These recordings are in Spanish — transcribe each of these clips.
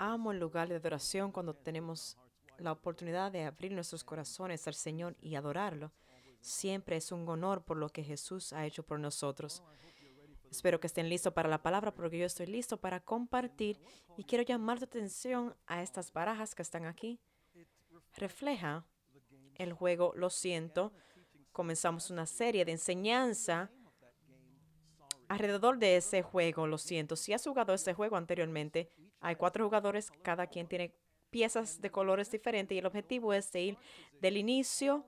Amo el lugar de adoración cuando tenemos la oportunidad de abrir nuestros corazones al Señor y adorarlo. Siempre es un honor por lo que Jesús ha hecho por nosotros. Espero que estén listos para la palabra porque yo estoy listo para compartir y quiero llamar tu atención a estas barajas que están aquí. Refleja el juego Lo siento. Comenzamos una serie de enseñanza alrededor de ese juego Lo siento. Si has jugado ese juego anteriormente, hay cuatro jugadores, cada quien tiene piezas de colores diferentes y el objetivo es de ir del inicio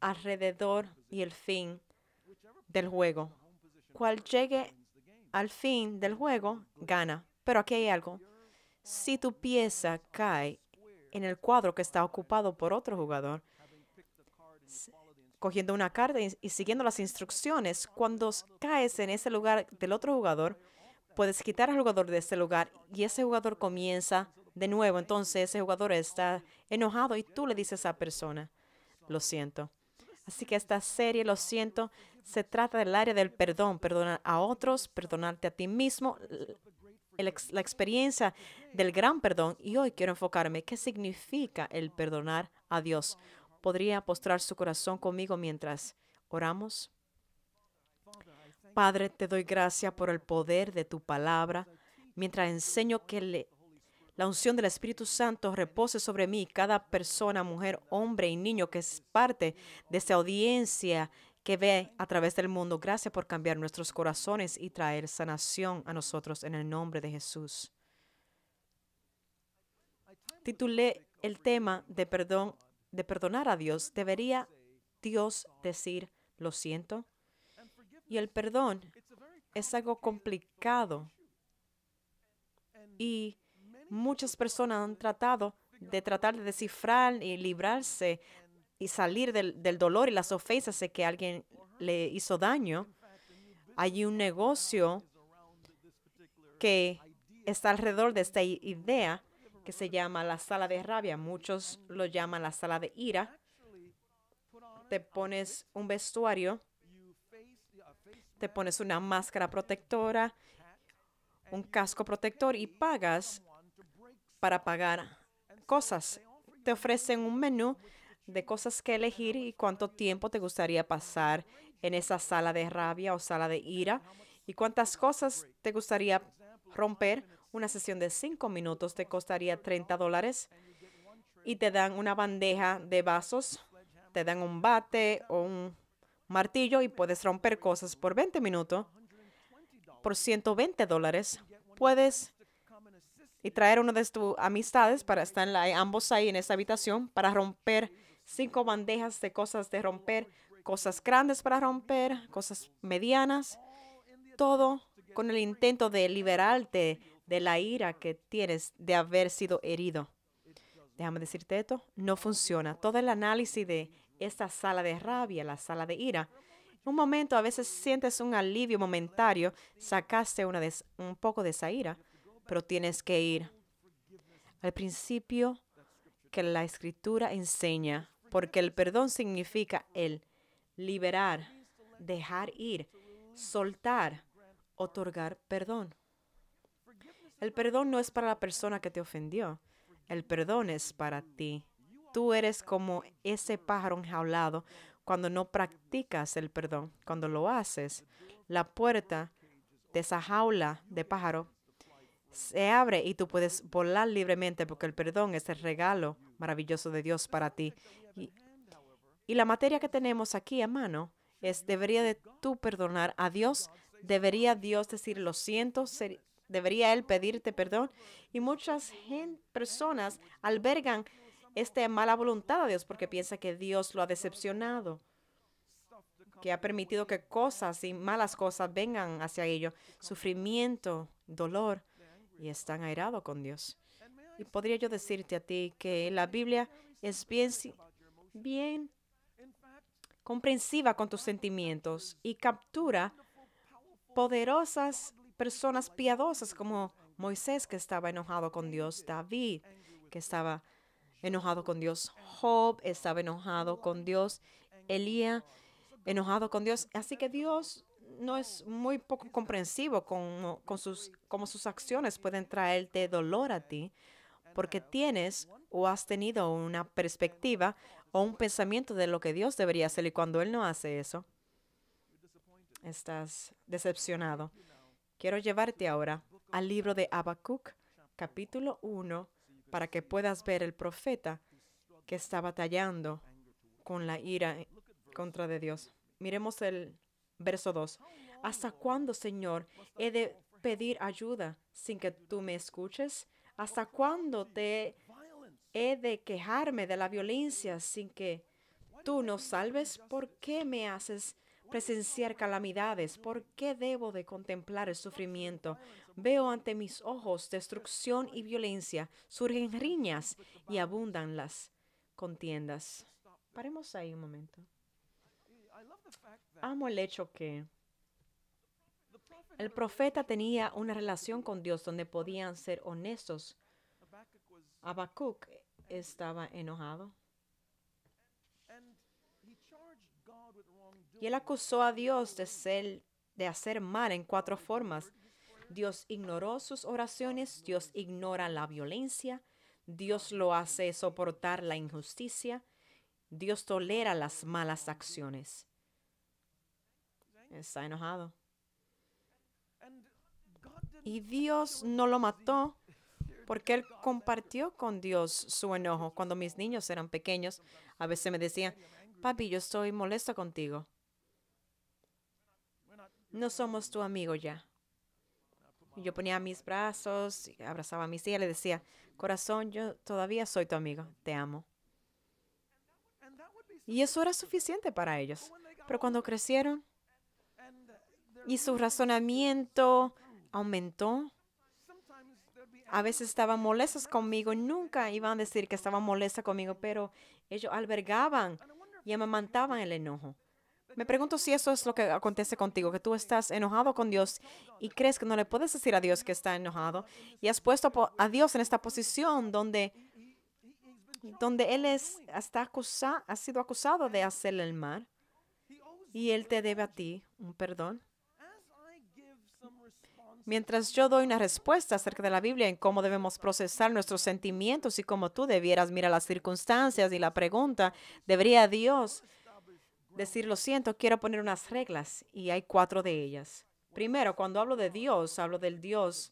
alrededor y el fin del juego. Cual llegue al fin del juego, gana. Pero aquí hay algo. Si tu pieza cae en el cuadro que está ocupado por otro jugador, cogiendo una carta y siguiendo las instrucciones, cuando caes en ese lugar del otro jugador, puedes quitar al jugador de ese lugar y ese jugador comienza de nuevo. Entonces ese jugador está enojado y tú le dices a esa persona, lo siento. Así que esta serie, lo siento, se trata del área del perdón, perdonar a otros, perdonarte a ti mismo, la experiencia del gran perdón. Y hoy quiero enfocarme, ¿qué significa el perdonar a Dios? ¿Podría postrar su corazón conmigo mientras oramos? Padre, te doy gracias por el poder de tu palabra, mientras enseño que la unción del Espíritu Santo repose sobre mí, cada persona, mujer, hombre y niño que es parte de esta audiencia que ve a través del mundo. Gracias por cambiar nuestros corazones y traer sanación a nosotros en el nombre de Jesús. Titulé el tema de perdón, de perdonar a Dios. ¿Debería Dios decir lo siento? Y el perdón es algo complicado. Y muchas personas han tratado de tratar de descifrar y librarse y salir del, del dolor y las ofensas de que alguien le hizo daño. Hay un negocio que está alrededor de esta idea que se llama la sala de rabia. Muchos lo llaman la sala de ira. Te pones un vestuario te pones una máscara protectora, un casco protector y pagas para pagar cosas. Te ofrecen un menú de cosas que elegir y cuánto tiempo te gustaría pasar en esa sala de rabia o sala de ira y cuántas cosas te gustaría romper. Una sesión de cinco minutos te costaría 30 dólares y te dan una bandeja de vasos, te dan un bate o un martillo y puedes romper cosas por 20 minutos, por 120 dólares. Puedes y traer una de tus amistades para estar ambos ahí en esa habitación para romper cinco bandejas de cosas de romper, cosas grandes para romper, cosas medianas, todo con el intento de liberarte de la ira que tienes de haber sido herido. Déjame decirte esto, no funciona. Todo el análisis de esta sala de rabia, la sala de ira. En un momento a veces sientes un alivio momentario, sacaste una un poco de esa ira, pero tienes que ir al principio que la escritura enseña, porque el perdón significa el liberar, dejar ir, soltar, otorgar perdón. El perdón no es para la persona que te ofendió, el perdón es para ti tú eres como ese pájaro enjaulado cuando no practicas el perdón. Cuando lo haces, la puerta de esa jaula de pájaro se abre y tú puedes volar libremente porque el perdón es el regalo maravilloso de Dios para ti. Y, la materia que tenemos aquí a mano es, debería de tú perdonar a Dios, debería Dios decir, lo siento, debería Él pedirte perdón. Y muchas personas albergan esta mala voluntad a Dios porque piensa que Dios lo ha decepcionado, que ha permitido que cosas y malas cosas vengan hacia ello, sufrimiento, dolor, y están airados con Dios. Y podría yo decirte a ti que la Biblia es bien, bien comprensiva con tus sentimientos y captura poderosas personas piadosas como Moisés que estaba enojado con Dios, David que estaba enojado con Dios. Job estaba enojado con Dios. Elías enojado con Dios. Así que Dios no es muy poco comprensivo con, sus, cómo sus acciones pueden traerte dolor a ti, porque tienes o has tenido una perspectiva o un pensamiento de lo que Dios debería hacer y cuando Él no hace eso, estás decepcionado. Quiero llevarte ahora al libro de Habacuc, capítulo 1, para que puedas ver el profeta que está batallando con la ira contra de Dios. Miremos el verso 2. ¿Hasta cuándo, Señor, he de pedir ayuda sin que tú me escuches? ¿Hasta cuándo te he de quejarme de la violencia sin que tú nos salves? ¿Por qué me haces presenciar calamidades? ¿Por qué debo de contemplar el sufrimiento? Veo ante mis ojos destrucción y violencia, surgen riñas y abundan las contiendas. Paremos ahí un momento. Amo el hecho que el profeta tenía una relación con Dios donde podían ser honestos. Habacuc estaba enojado. Y él acusó a Dios de, de hacer mal en cuatro formas. Dios ignoró sus oraciones, Dios ignora la violencia, Dios lo hace soportar la injusticia, Dios tolera las malas acciones. Está enojado. Y Dios no lo mató porque él compartió con Dios su enojo. Cuando mis niños eran pequeños, a veces me decían, papi, yo estoy molesto contigo no somos tu amigo ya. Yo ponía mis brazos, abrazaba a mi silla y le decía, corazón, yo todavía soy tu amigo, te amo. Y eso era suficiente para ellos. Pero cuando crecieron y su razonamiento aumentó, a veces estaban molestos conmigo, nunca iban a decir que estaban molestas conmigo, pero ellos albergaban y amamantaban el enojo. Me pregunto si eso es lo que acontece contigo, que tú estás enojado con Dios y crees que no le puedes decir a Dios que está enojado y has puesto a Dios en esta posición donde, donde Él es, hasta ha sido acusado de hacerle el mal y Él te debe a ti un perdón. Mientras yo doy una respuesta acerca de la Biblia en cómo debemos procesar nuestros sentimientos y cómo tú debieras mirar las circunstancias y la pregunta, ¿debería Dios decir, lo siento, quiero poner unas reglas y hay cuatro de ellas. Primero, cuando hablo de Dios, hablo del Dios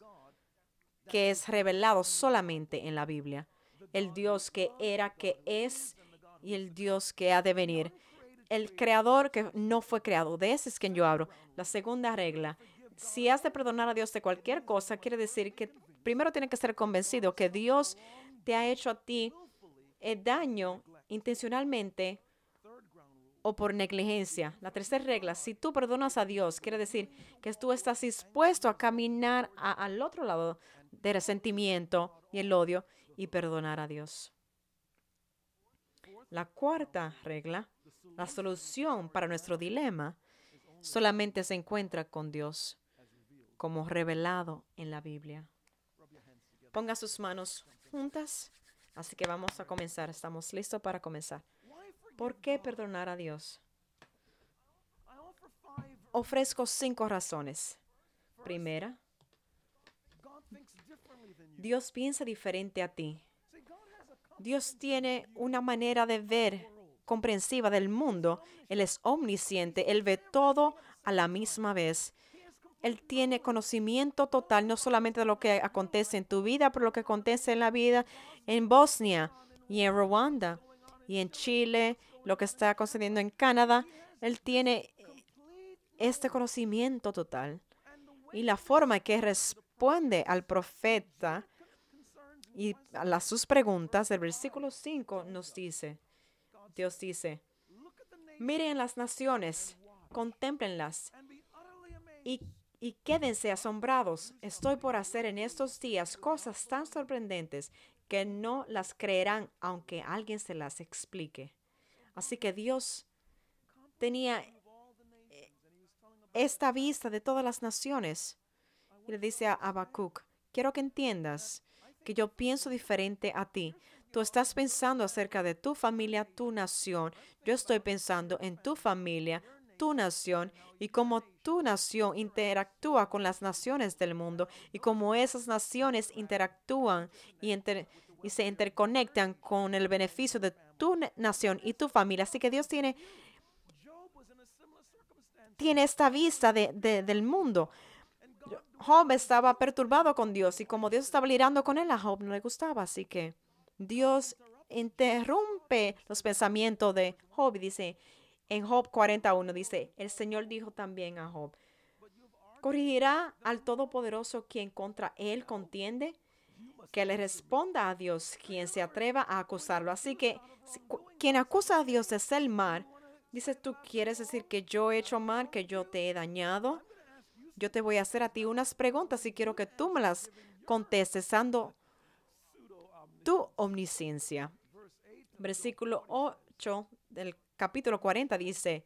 que es revelado solamente en la Biblia. El Dios que era, que es y el Dios que ha de venir. El creador que no fue creado. De ese es quien yo hablo. La segunda regla. Si has de perdonar a Dios de cualquier cosa, quiere decir que primero tiene que ser convencido que Dios te ha hecho a ti el eh, daño intencionalmente o por negligencia. La tercera regla, si tú perdonas a Dios, quiere decir que tú estás dispuesto a caminar al otro lado del resentimiento y el odio y perdonar a Dios. La cuarta regla, la solución para nuestro dilema solamente se encuentra con Dios, como revelado en la Biblia. Ponga sus manos juntas, así que vamos a comenzar. Estamos listos para comenzar. ¿Por qué perdonar a Dios? Ofrezco cinco razones. Primera, Dios piensa diferente a ti. Dios tiene una manera de ver comprensiva del mundo. Él es omnisciente. Él ve todo a la misma vez. Él tiene conocimiento total, no solamente de lo que acontece en tu vida, pero lo que acontece en la vida en Bosnia y en Ruanda y en Chile, lo que está concediendo en Canadá. Él tiene este conocimiento total y la forma que responde al profeta y a sus preguntas. El versículo 5 nos dice, Dios dice, miren las naciones, contemplenlas y, y quédense asombrados. Estoy por hacer en estos días cosas tan sorprendentes que no las creerán aunque alguien se las explique. Así que Dios tenía eh, esta vista de todas las naciones. Y le dice a Habacuc, quiero que entiendas que yo pienso diferente a ti. Tú estás pensando acerca de tu familia, tu nación. Yo estoy pensando en tu familia, tu nación y cómo tu nación interactúa con las naciones del mundo y cómo esas naciones interactúan y, se interconectan con el beneficio de tu nación y tu familia. Así que Dios tiene, tiene esta vista de, del mundo. Job estaba perturbado con Dios y como Dios estaba lidiando con él, a Job no le gustaba. Así que Dios interrumpe los pensamientos de Job y dice, en Job 41 dice, el Señor dijo también a Job, ¿corrigirá al Todopoderoso quien contra él contiende? Que le responda a Dios quien se atreva a acusarlo. Así que quien acusa a Dios es el mal, dice, tú quieres decir que yo he hecho mal, que yo te he dañado. Yo te voy a hacer a ti unas preguntas y quiero que tú me las contestes, dando tu omnisciencia. Versículo 8 del capítulo 40 dice,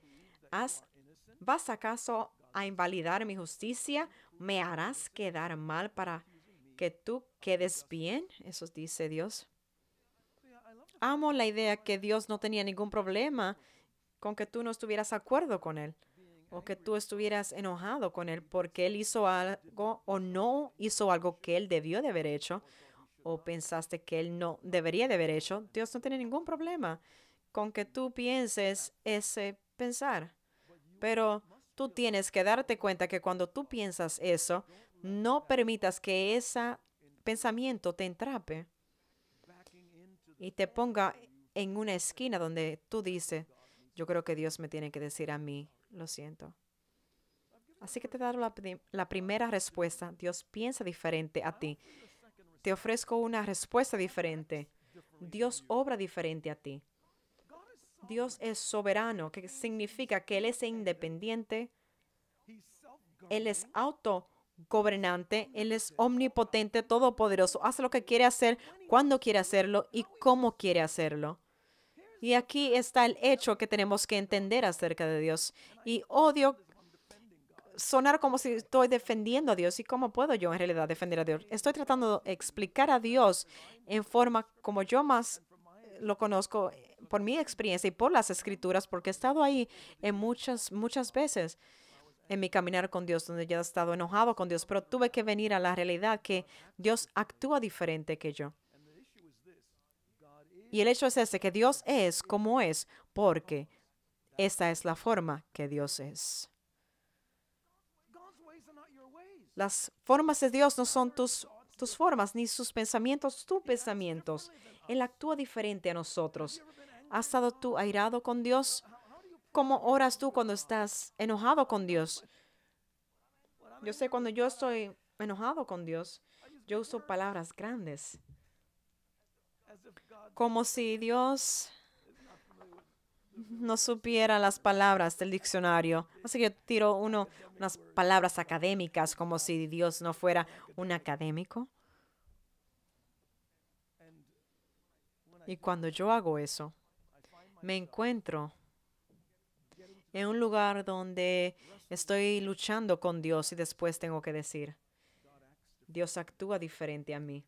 ¿vas acaso a invalidar mi justicia? ¿Me harás quedar mal para que tú quedes bien? Eso dice Dios. Amo la idea que Dios no tenía ningún problema con que tú no estuvieras de acuerdo con Él o que tú estuvieras enojado con Él porque Él hizo algo o no hizo algo que Él debió de haber hecho o pensaste que Él no debería de haber hecho. Dios no tiene ningún problema con que tú pienses ese pensar. Pero tú tienes que darte cuenta que cuando tú piensas eso, no permitas que ese pensamiento te entrape y te ponga en una esquina donde tú dices, yo creo que Dios me tiene que decir a mí, lo siento. Así que te he la primera respuesta. Dios piensa diferente a ti. Te ofrezco una respuesta diferente. Dios obra diferente a ti. Dios es soberano, que significa que Él es independiente, Él es autogobernante, Él es omnipotente, todopoderoso, hace lo que quiere hacer, cuando quiere hacerlo y cómo quiere hacerlo. Y aquí está el hecho que tenemos que entender acerca de Dios. Y odio sonar como si estoy defendiendo a Dios. ¿Y cómo puedo yo en realidad defender a Dios? Estoy tratando de explicar a Dios en forma como yo más lo conozco por mi experiencia y por las escrituras, porque he estado ahí en muchas, muchas veces en mi caminar con Dios, donde ya he estado enojado con Dios, pero tuve que venir a la realidad que Dios actúa diferente que yo. Y el hecho es este, que Dios es como es, porque esta es la forma que Dios es. Las formas de Dios no son tus, tus formas, ni sus pensamientos, tus pensamientos. Él actúa diferente a nosotros. ¿Has estado tú airado con Dios? ¿Cómo oras tú cuando estás enojado con Dios? Yo sé cuando yo estoy enojado con Dios, yo uso palabras grandes. Como si Dios no supiera las palabras del diccionario. Así que yo tiro uno, unas palabras académicas como si Dios no fuera un académico. Y cuando yo hago eso, me encuentro en un lugar donde estoy luchando con Dios y después tengo que decir, Dios actúa diferente a mí.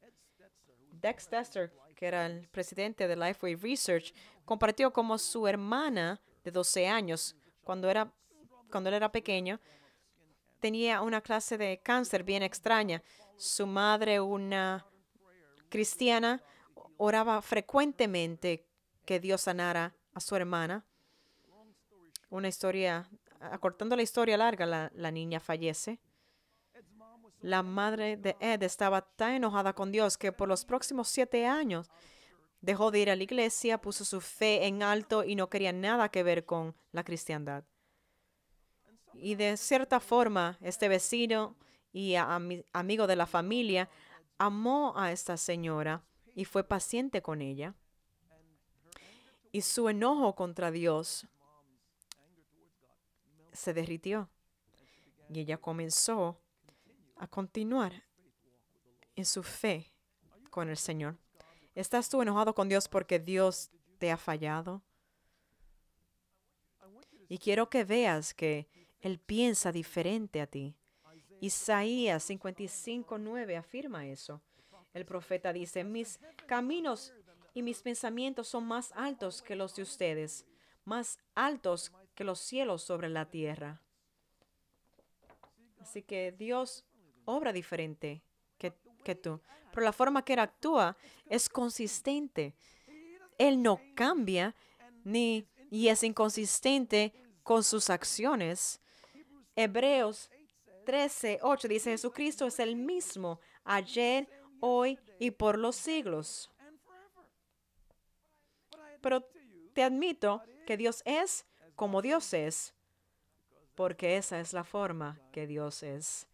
Dex Dexter, que era el presidente de Lifeway Research, compartió cómo su hermana de 12 años, cuando, era, cuando él era pequeño, tenía una clase de cáncer bien extraña. Su madre, una cristiana, oraba frecuentemente que Dios sanara a su hermana. Una historia, acortando la historia larga, la, niña fallece. La madre de Ed estaba tan enojada con Dios que por los próximos siete años dejó de ir a la iglesia, puso su fe en alto y no quería nada que ver con la cristiandad. Y de cierta forma, este vecino y amigo de la familia amó a esta señora y fue paciente con ella y su enojo contra Dios se derritió. Y ella comenzó a continuar en su fe con el Señor. ¿Estás tú enojado con Dios porque Dios te ha fallado? Y quiero que veas que Él piensa diferente a ti. Isaías 55.9 afirma eso. El profeta dice, mis caminos y mis pensamientos son más altos que los de ustedes, más altos que los cielos sobre la tierra. Así que Dios obra diferente que, tú, pero la forma que Él actúa es consistente. Él no cambia ni y es inconsistente con sus acciones. Hebreos 13, 8 dice, Jesucristo es el mismo ayer, hoy y por los siglos. Pero te admito que Dios es como Dios es, porque esa es la forma que Dios es.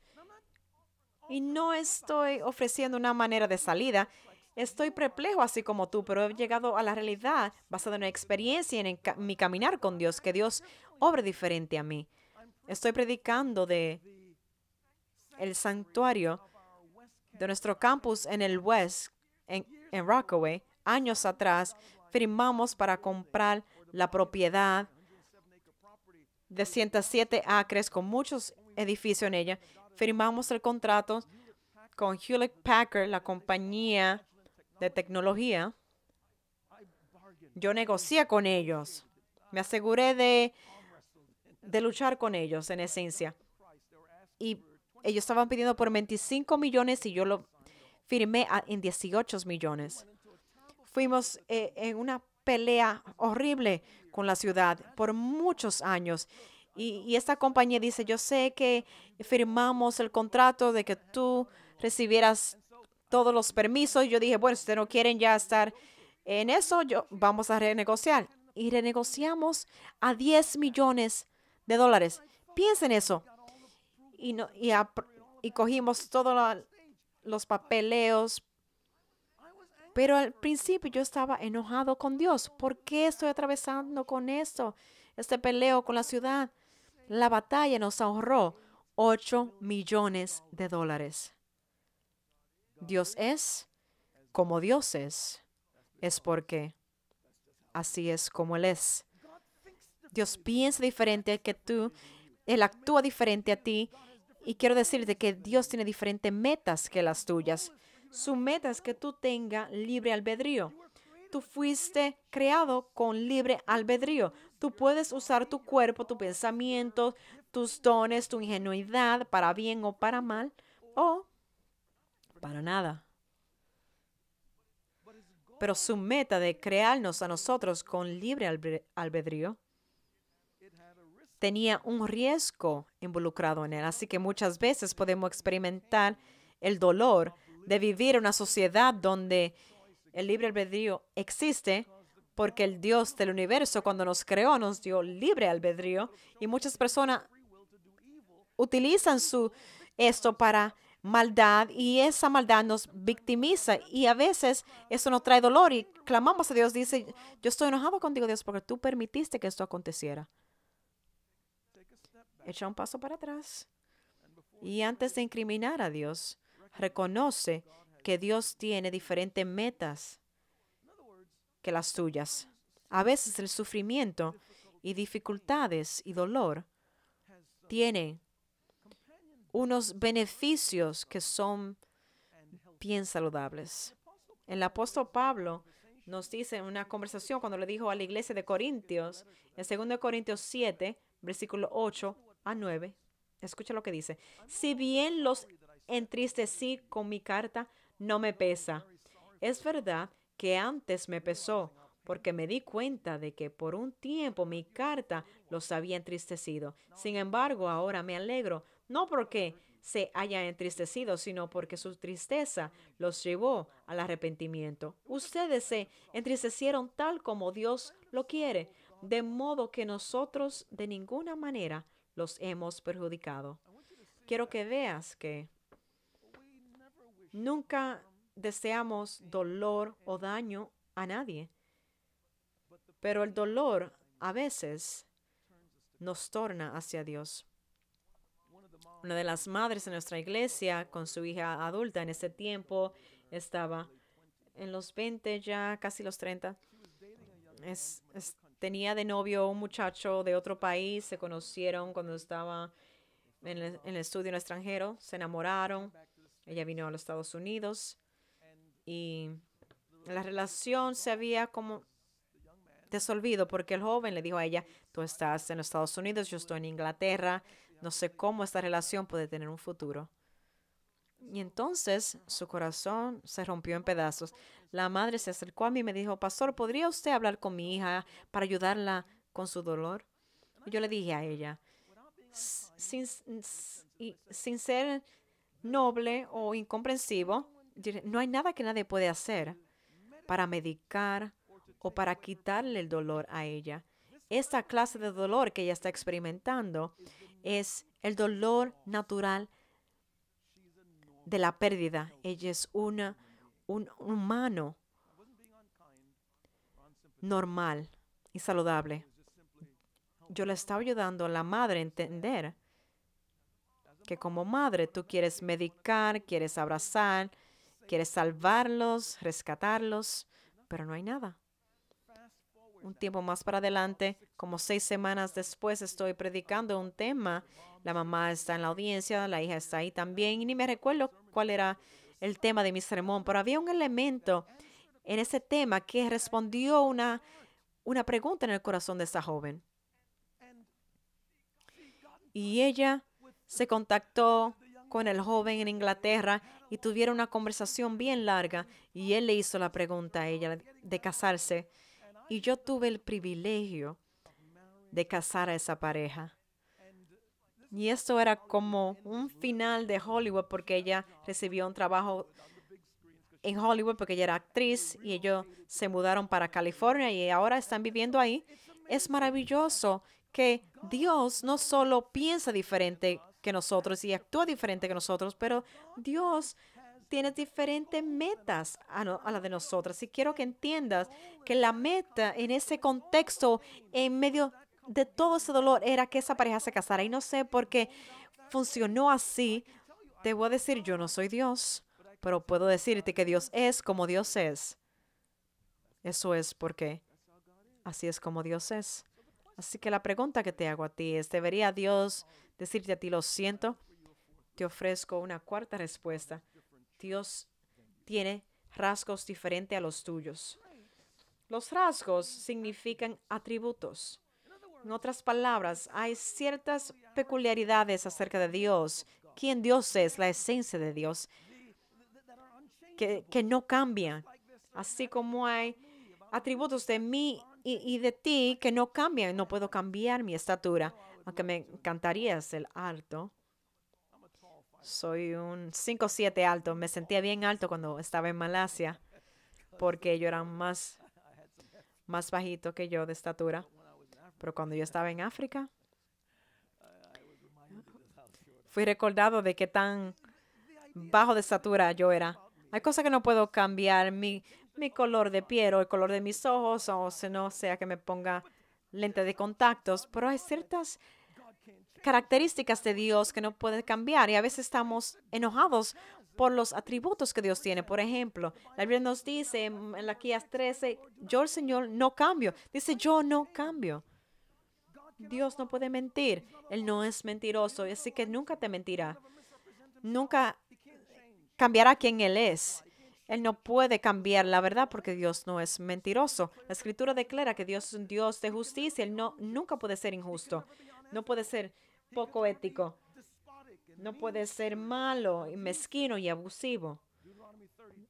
Y no estoy ofreciendo una manera de salida. Estoy perplejo así como tú, pero he llegado a la realidad basada en una experiencia y en mi caminar con Dios, que Dios obre diferente a mí. Estoy predicando de el santuario de nuestro campus en el West, en Rockaway, años atrás, firmamos para comprar la propiedad de 107 acres con muchos edificios en ella. Firmamos el contrato con Hewlett Packard, la compañía de tecnología. Yo negocié con ellos. Me aseguré de, de luchar con ellos, en esencia. Y ellos estaban pidiendo por 25 millones y yo lo firmé en 18 millones fuimos eh, en una pelea horrible con la ciudad por muchos años. Y, esta compañía dice, yo sé que firmamos el contrato de que tú recibieras todos los permisos. Yo dije, bueno, si ustedes no quieren ya estar en eso, yo, vamos a renegociar. Y renegociamos a 10 millones de dólares. Piensen eso. Y, no, y cogimos todos los papeleos pero al principio yo estaba enojado con Dios. ¿Por qué estoy atravesando con esto? Este peleo con la ciudad. La batalla nos ahorró 8 millones de dólares. Dios es como Dios es. Es porque así es como Él es. Dios piensa diferente que tú. Él actúa diferente a ti. Y quiero decirte que Dios tiene diferentes metas que las tuyas. Su meta es que tú tengas libre albedrío. Tú fuiste creado con libre albedrío. Tú puedes usar tu cuerpo, tu pensamiento, tus dones, tu ingenuidad para bien o para mal o para nada. Pero su meta de crearnos a nosotros con libre albedrío tenía un riesgo involucrado en él. Así que muchas veces podemos experimentar el dolor de vivir en una sociedad donde el libre albedrío existe, porque el Dios del universo cuando nos creó nos dio libre albedrío y muchas personas utilizan su esto para maldad y esa maldad nos victimiza y a veces eso nos trae dolor y clamamos a Dios, dice, yo estoy enojado contigo Dios porque tú permitiste que esto aconteciera. Echa un paso para atrás y antes de incriminar a Dios, reconoce que Dios tiene diferentes metas que las tuyas. A veces el sufrimiento y dificultades y dolor tiene unos beneficios que son bien saludables. El apóstol Pablo nos dice en una conversación cuando le dijo a la iglesia de Corintios, en 2 Corintios 7, versículo 8 a 9, escucha lo que dice, si bien los entristecí con mi carta, no me pesa. Es verdad que antes me pesó, porque me di cuenta de que por un tiempo mi carta los había entristecido. Sin embargo, ahora me alegro, no porque se haya entristecido, sino porque su tristeza los llevó al arrepentimiento. Ustedes se entristecieron tal como Dios lo quiere, de modo que nosotros de ninguna manera los hemos perjudicado. Quiero que veas que Nunca deseamos dolor o daño a nadie, pero el dolor a veces nos torna hacia Dios. Una de las madres de nuestra iglesia con su hija adulta en ese tiempo estaba en los 20, ya casi los 30. tenía de novio un muchacho de otro país, se conocieron cuando estaba en el, estudio en extranjero, se enamoraron ella vino a los Estados Unidos y la relación se había como desolvido porque el joven le dijo a ella, tú estás en Estados Unidos, yo estoy en Inglaterra, no sé cómo esta relación puede tener un futuro. Y entonces su corazón se rompió en pedazos. La madre se acercó a mí y me dijo, Pastor, ¿podría usted hablar con mi hija para ayudarla con su dolor? Y yo le dije a ella, sin, sin ser noble o incomprensivo, no hay nada que nadie puede hacer para medicar o para quitarle el dolor a ella. Esta clase de dolor que ella está experimentando es el dolor natural de la pérdida. Ella es una, un humano normal y saludable. Yo le estaba ayudando a la madre a entender que como madre tú quieres medicar, quieres abrazar, quieres salvarlos, rescatarlos, pero no hay nada. Un tiempo más para adelante, como seis semanas después, estoy predicando un tema. La mamá está en la audiencia, la hija está ahí también, y ni me recuerdo cuál era el tema de mi sermón, pero había un elemento en ese tema que respondió una, una pregunta en el corazón de esa joven. Y ella se contactó con el joven en Inglaterra y tuvieron una conversación bien larga y él le hizo la pregunta a ella de casarse. Y yo tuve el privilegio de casar a esa pareja. Y esto era como un final de Hollywood porque ella recibió un trabajo en Hollywood porque ella era actriz y ellos se mudaron para California y ahora están viviendo ahí. Es maravilloso que Dios no solo piensa diferente que nosotros y actúa diferente que nosotros, pero Dios tiene diferentes metas a, la de nosotros Y quiero que entiendas que la meta en ese contexto, en medio de todo ese dolor, era que esa pareja se casara. Y no sé por qué funcionó así. Te voy a decir, yo no soy Dios, pero puedo decirte que Dios es como Dios es. Eso es porque así es como Dios es. Así que la pregunta que te hago a ti es, ¿debería Dios decirte a ti, lo siento? Te ofrezco una cuarta respuesta. Dios tiene rasgos diferentes a los tuyos. Los rasgos significan atributos. En otras palabras, hay ciertas peculiaridades acerca de Dios, quién Dios es, la esencia de Dios, que, que no cambia. Así como hay atributos de mí y, de ti que no cambia. No puedo cambiar mi estatura, aunque me encantaría ser alto. Soy un 5'7 alto. Me sentía bien alto cuando estaba en Malasia porque ellos eran más, más bajitos que yo de estatura. Pero cuando yo estaba en África, fui recordado de qué tan bajo de estatura yo era. Hay cosas que no puedo cambiar. Mi, mi color de piel o el color de mis ojos o si no sea que me ponga lente de contactos, pero hay ciertas características de Dios que no pueden cambiar y a veces estamos enojados por los atributos que Dios tiene. Por ejemplo, la Biblia nos dice en la Kías 13, yo el Señor no cambio. Dice, yo no cambio. Dios no puede mentir. Él no es mentiroso, así que nunca te mentirá. Nunca cambiará quien Él es. Él no puede cambiar la verdad porque Dios no es mentiroso. La escritura declara que Dios es un Dios de justicia. Él no, nunca puede ser injusto. No puede ser poco ético. No puede ser malo, mezquino y abusivo.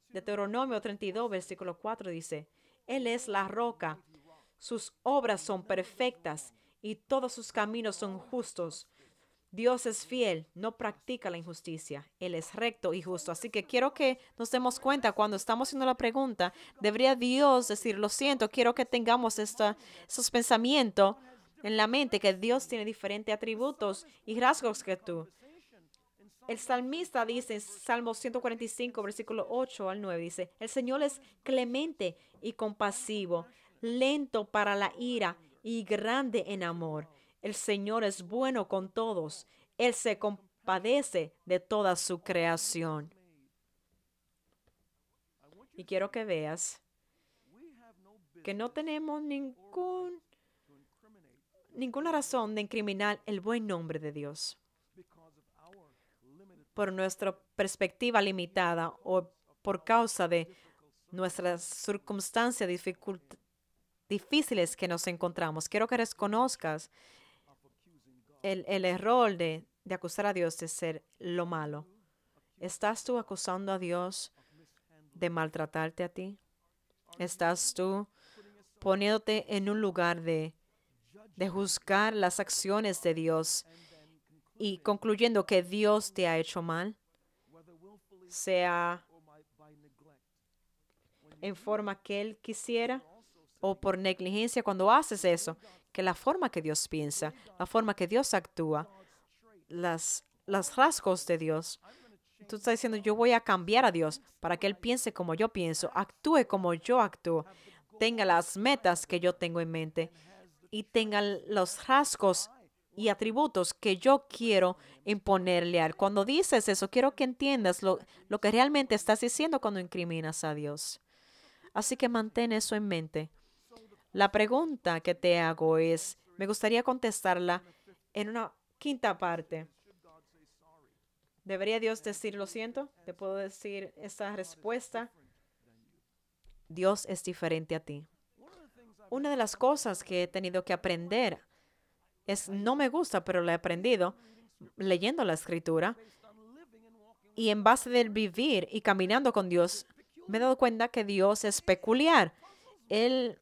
Deuteronomio 32, versículo 4 dice, Él es la roca, sus obras son perfectas y todos sus caminos son justos. Dios es fiel, no practica la injusticia. Él es recto y justo. Así que quiero que nos demos cuenta cuando estamos haciendo la pregunta, debería Dios decir, lo siento, quiero que tengamos esta, pensamientos en la mente, que Dios tiene diferentes atributos y rasgos que tú. El salmista dice en Salmo 145, versículo 8 al 9, dice, el Señor es clemente y compasivo, lento para la ira y grande en amor el Señor es bueno con todos. Él se compadece de toda su creación. Y quiero que veas que no tenemos ninguna razón de incriminar el buen nombre de Dios por nuestra perspectiva limitada o por causa de nuestras circunstancias difíciles que nos encontramos. Quiero que reconozcas el, el error de, de acusar a Dios de ser lo malo. ¿Estás tú acusando a Dios de maltratarte a ti? ¿Estás tú poniéndote en un lugar de, de juzgar las acciones de Dios y concluyendo que Dios te ha hecho mal? Sea en forma que Él quisiera o por negligencia cuando haces eso que la forma que Dios piensa, la forma que Dios actúa, las, los rasgos de Dios. Tú estás diciendo, yo voy a cambiar a Dios para que Él piense como yo pienso, actúe como yo actúo, tenga las metas que yo tengo en mente y tenga los rasgos y atributos que yo quiero imponerle a Él. Cuando dices eso, quiero que entiendas lo, lo que realmente estás diciendo cuando incriminas a Dios. Así que mantén eso en mente. La pregunta que te hago es, me gustaría contestarla en una quinta parte. ¿Debería Dios decir lo siento? ¿Te puedo decir esta respuesta? Dios es diferente a ti. Una de las cosas que he tenido que aprender es, no me gusta, pero la he aprendido leyendo la escritura y en base del vivir y caminando con Dios, me he dado cuenta que Dios es peculiar. Él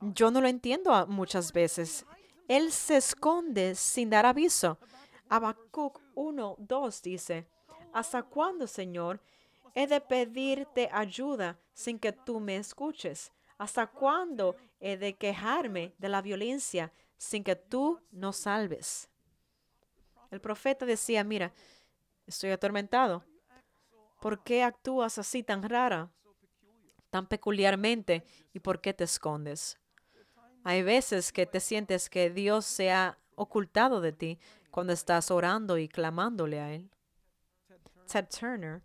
yo no lo entiendo muchas veces. Él se esconde sin dar aviso. Habacuc 1.2 dice, ¿Hasta cuándo, Señor, he de pedirte ayuda sin que tú me escuches? ¿Hasta cuándo he de quejarme de la violencia sin que tú nos salves? El profeta decía, mira, estoy atormentado. ¿Por qué actúas así tan rara, tan peculiarmente? ¿Y por qué te escondes? Hay veces que te sientes que Dios se ha ocultado de ti cuando estás orando y clamándole a Él. Ted Turner,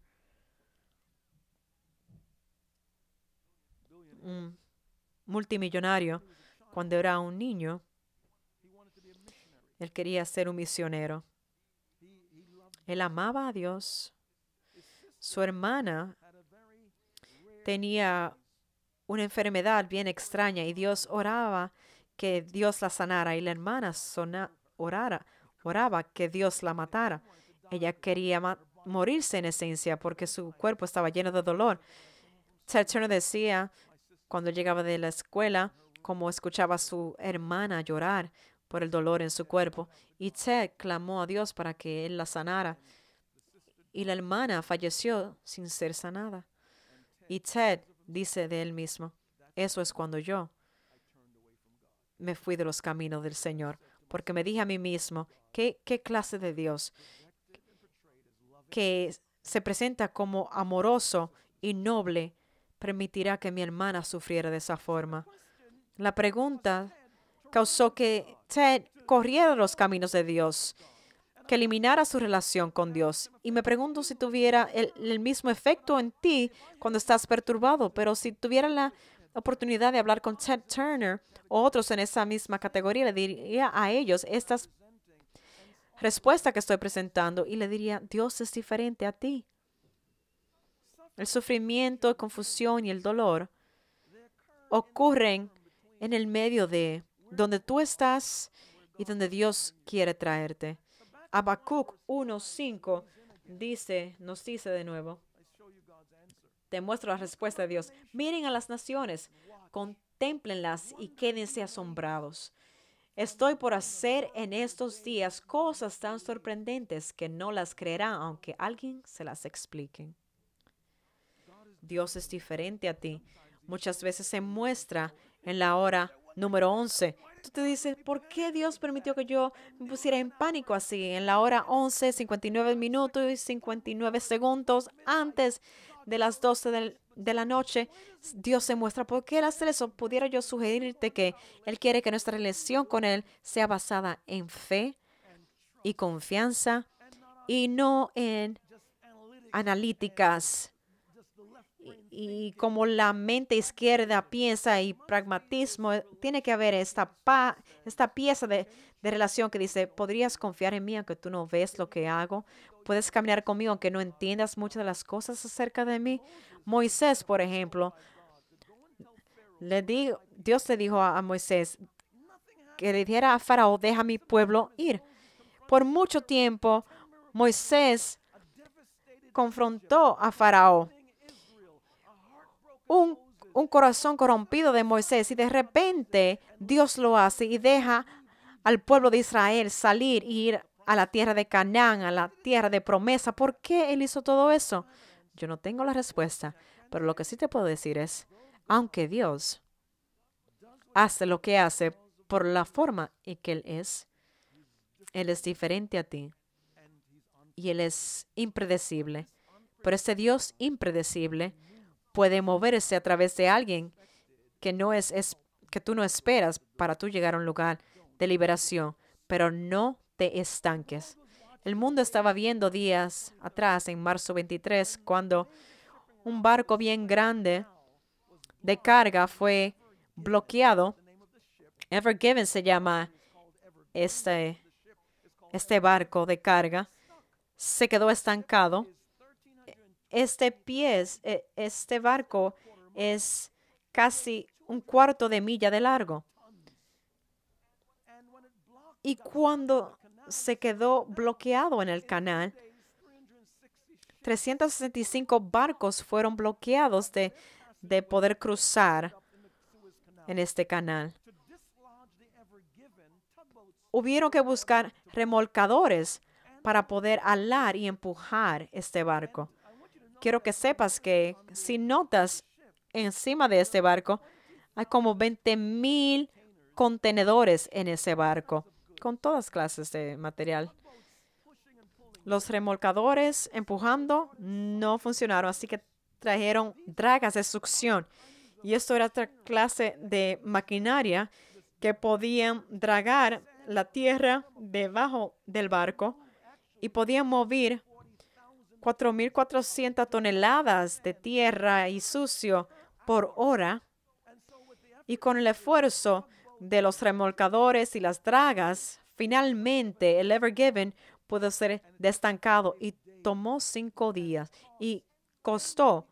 un multimillonario, cuando era un niño, él quería ser un misionero. Él amaba a Dios. Su hermana tenía una enfermedad bien extraña y Dios oraba que Dios la sanara y la hermana orara, oraba que Dios la matara. Ella quería morirse en esencia porque su cuerpo estaba lleno de dolor. Ted Turner decía cuando llegaba de la escuela cómo escuchaba a su hermana llorar por el dolor en su cuerpo y Ted clamó a Dios para que él la sanara y la hermana falleció sin ser sanada. Y Ted dice de él mismo. Eso es cuando yo me fui de los caminos del Señor, porque me dije a mí mismo, ¿qué, qué clase de Dios que se presenta como amoroso y noble permitirá que mi hermana sufriera de esa forma? La pregunta causó que Ted corriera los caminos de Dios que eliminara su relación con Dios. Y me pregunto si tuviera el, mismo efecto en ti cuando estás perturbado, pero si tuviera la oportunidad de hablar con Ted Turner o otros en esa misma categoría, le diría a ellos estas respuesta que estoy presentando y le diría, Dios es diferente a ti. El sufrimiento, la confusión y el dolor ocurren en el medio de donde tú estás y donde Dios quiere traerte. Habacuc 1.5 dice, nos dice de nuevo, te muestro la respuesta de Dios. Miren a las naciones, contemplenlas y quédense asombrados. Estoy por hacer en estos días cosas tan sorprendentes que no las creerá aunque alguien se las explique. Dios es diferente a ti. Muchas veces se muestra en la hora número 11 tú te dices, ¿por qué Dios permitió que yo me pusiera en pánico así en la hora 11, 59 minutos y 59 segundos antes de las 12 de la noche? Dios se muestra, ¿por qué él hace eso? Pudiera yo sugerirte que Él quiere que nuestra relación con Él sea basada en fe y confianza y no en analíticas y como la mente izquierda piensa y pragmatismo, eh, tiene que haber esta, esta pieza de, relación que dice, podrías confiar en mí aunque tú no ves lo que hago, puedes caminar conmigo aunque no entiendas muchas de las cosas acerca de mí. Moisés, por ejemplo, le Dios le dijo a, Moisés que le dijera a Faraón, deja mi pueblo ir. Por mucho tiempo, Moisés confrontó a Faraón un, corazón corrompido de Moisés y de repente Dios lo hace y deja al pueblo de Israel salir e ir a la tierra de Canaán, a la tierra de promesa. ¿Por qué él hizo todo eso? Yo no tengo la respuesta, pero lo que sí te puedo decir es, aunque Dios hace lo que hace por la forma en que Él es, Él es diferente a ti y Él es impredecible. Pero este Dios impredecible puede moverse a través de alguien que, no es, es, que tú no esperas para tú llegar a un lugar de liberación, pero no te estanques. El mundo estaba viendo días atrás, en marzo 23, cuando un barco bien grande de carga fue bloqueado. Ever Given se llama este, este barco de carga. Se quedó estancado este pie, e, este barco es casi un cuarto de milla de largo. Y cuando se quedó bloqueado en el canal, 365 barcos fueron bloqueados de, de poder cruzar en este canal. Hubieron que buscar remolcadores para poder alar y empujar este barco quiero que sepas que si notas encima de este barco, hay como 20 mil contenedores en ese barco con todas clases de material. Los remolcadores empujando no funcionaron, así que trajeron dragas de succión. Y esto era otra clase de maquinaria que podían dragar la tierra debajo del barco y podían mover 4.400 toneladas de tierra y sucio por hora. Y con el esfuerzo de los remolcadores y las dragas, finalmente el Ever Given pudo ser destancado y tomó cinco días y costó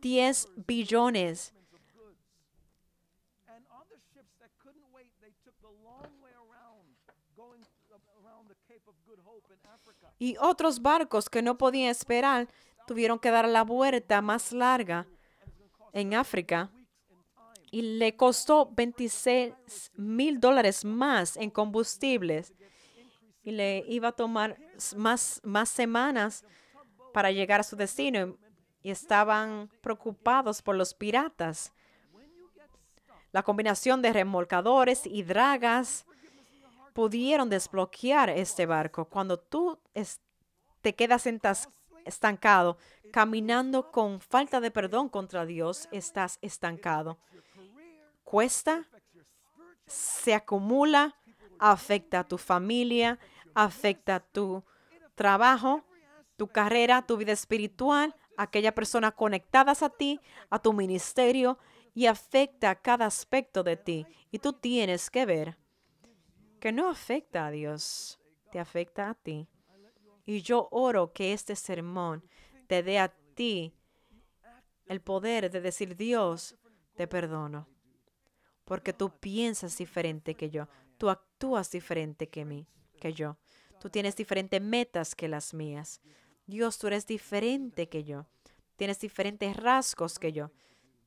10 billones y otros barcos que no podían esperar tuvieron que dar la vuelta más larga en África y le costó 26 mil dólares más en combustibles y le iba a tomar más, más semanas para llegar a su destino y estaban preocupados por los piratas. La combinación de remolcadores y dragas pudieron desbloquear este barco. Cuando tú te quedas estancado, caminando con falta de perdón contra Dios, estás estancado. Cuesta, se acumula, afecta a tu familia, afecta a tu trabajo, tu carrera, tu vida espiritual, aquella persona conectadas a ti, a tu ministerio y afecta a cada aspecto de ti. Y tú tienes que ver que no afecta a Dios, te afecta a ti. Y yo oro que este sermón te dé a ti el poder de decir, Dios, te perdono, porque tú piensas diferente que yo, tú actúas diferente que mí, que yo, tú tienes diferentes metas que las mías. Dios, tú eres diferente que yo, tienes diferentes rasgos que yo.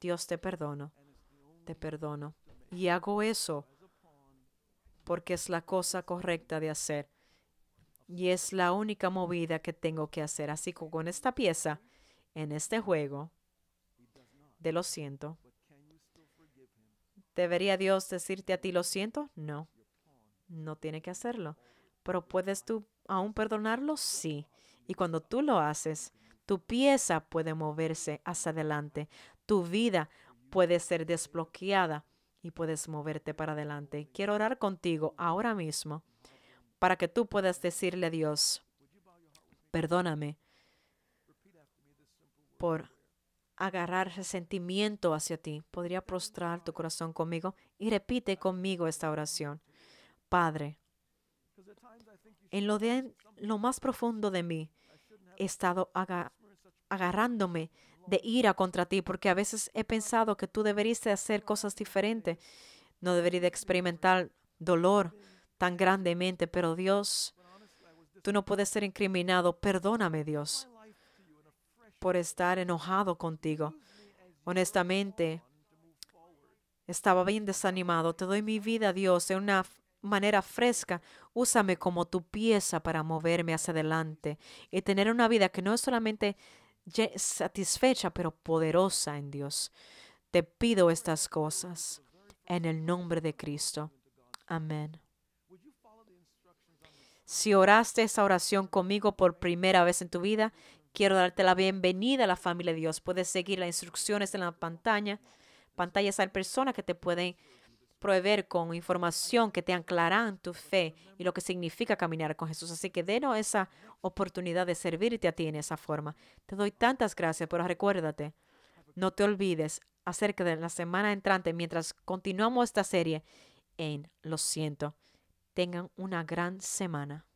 Dios, te perdono, te perdono. Y hago eso porque es la cosa correcta de hacer. Y es la única movida que tengo que hacer. Así que con esta pieza, en este juego, de lo siento. ¿Debería Dios decirte a ti lo siento? No. No tiene que hacerlo. Pero ¿puedes tú aún perdonarlo? Sí. Y cuando tú lo haces, tu pieza puede moverse hacia adelante. Tu vida puede ser desbloqueada y puedes moverte para adelante. Quiero orar contigo ahora mismo para que tú puedas decirle a Dios, perdóname por agarrar resentimiento hacia ti. ¿Podría prostrar tu corazón conmigo? Y repite conmigo esta oración. Padre, en lo, más profundo de mí he estado agarrándome de ira contra ti, porque a veces he pensado que tú deberías hacer cosas diferentes. No deberías experimentar dolor tan grandemente, pero Dios, tú no puedes ser incriminado. Perdóname, Dios, por estar enojado contigo. Honestamente, estaba bien desanimado. Te doy mi vida, Dios, de una manera fresca. Úsame como tu pieza para moverme hacia adelante y tener una vida que no es solamente satisfecha pero poderosa en Dios. Te pido estas cosas en el nombre de Cristo. Amén. Si oraste esta oración conmigo por primera vez en tu vida, quiero darte la bienvenida a la familia de Dios. Puedes seguir las instrucciones en la pantalla. Pantallas hay persona que te pueden proveer con información que te anclarán tu fe y lo que significa caminar con Jesús. Así que denos esa oportunidad de servirte a ti en esa forma. Te doy tantas gracias, pero recuérdate, no te olvides acerca de la semana entrante mientras continuamos esta serie en Lo siento. Tengan una gran semana.